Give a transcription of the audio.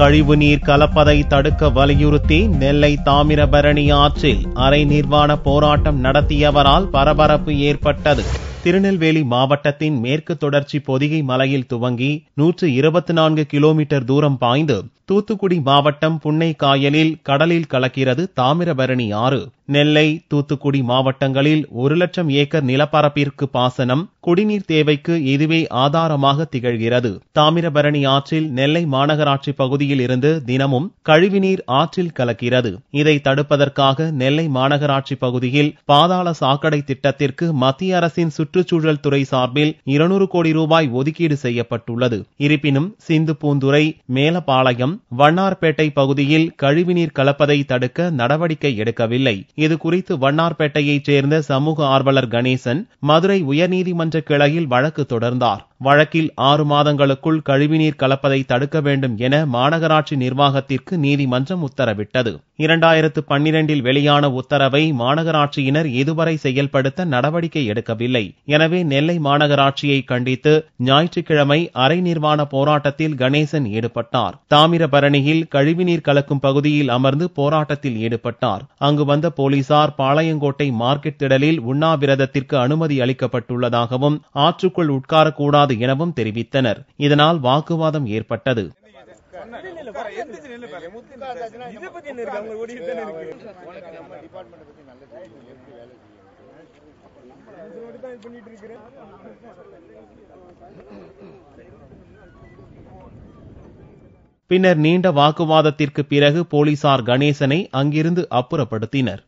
கழிவுநீர் கலப்பதை தடுக்க வலியுறுத்தி நெல்லை தாமிரபரணி ஆற்றில் அரை நிர்வாண போராட்டம் நடத்தியவரால் பரபரப்பு ஏற்பட்டது திருநெல்வேலி மாவட்டத்தின் மேற்கு தொடர்ச்சி பொதிகை மலையில் துவங்கி நூற்று இருபத்தி நான்கு கிலோமீட்டர் தூரம் பாய்ந்து தூத்துக்குடி மாவட்டம் புன்னைக்காயலில் கடலில் கலக்கிறது தாமிரபரணி ஆறு நெல்லை தூத்துக்குடி மாவட்டங்களில் ஒரு லட்சம் ஏக்கர் நிலப்பரப்பிற்கு பாசனம் குடிநீர் தேவைக்கு இதுவே ஆதாரமாக திகழ்கிறது தாமிரபரணி ஆற்றில் நெல்லை மாநகராட்சி பகுதியில் இருந்து தினமும் கழிவுநீர் ஆற்றில் கலக்கிறது இதை தடுப்பதற்காக நெல்லை மாநகராட்சி பகுதியில் பாதாள சாக்கடை திட்டத்திற்கு மத்திய அரசின் சுற்றுச்சூழல் துறை சார்பில் இருநூறு கோடி ரூபாய் ஒதுக்கீடு செய்யப்பட்டுள்ளது இருப்பினும் சிந்து பூந்துரை மேலப்பாளையம் வண்ணார்பேட்டை பகுதியில் கழிவுநீர் கலப்பதை தடுக்க நடவடிக்கை எடுக்கவில்லை இது குறித்து வண்ணார்பேட்டையைச் சேர்ந்த சமூக ஆர்வலர் கணேசன் மதுரை உயர்நீதிமன்ற கிளையில் வழக்கு தொடர்ந்தார் வழக்கில் ஆறு மாதங்களுக்குள் கழிவுநீர் கலப்பதை தடுக்க வேண்டும் என மாநகராட்சி நிர்வாகத்திற்கு நீதிமன்றம் உத்தரவிட்டது இரண்டாயிரத்து பன்னிரண்டில் வெளியான உத்தரவை மாநகராட்சியினர் இதுவரை செயல்படுத்த நடவடிக்கை எடுக்கவில்லை எனவே நெல்லை மாநகராட்சியை கண்டித்து ஞாயிற்றுக்கிழமை அரை நிர்வாண போராட்டத்தில் கணேசன் ஈடுபட்டார் தாமிரபரணியில் கழிவுநீர் கலக்கும் பகுதியில் அமர்ந்து போராட்டத்தில் ஈடுபட்டார் அங்கு வந்த போலீசார் பாளையங்கோட்டை மார்க்கெட் திடலில் உண்ணாவிரதத்திற்கு அனுமதி அளிக்கப்பட்டுள்ளதாகவும் ஆற்றுக்குள் உட்காரக்கூடாது கூடாது எனவும் தெரிவித்தனர் இதனால் வாக்குவாதம் ஏற்பட்டது பின்னர் நீண்ட வாக்குவாதத்திற்கு பிறகு போலீசார் கணேசனை அங்கிருந்து அப்புறப்படுத்தினர்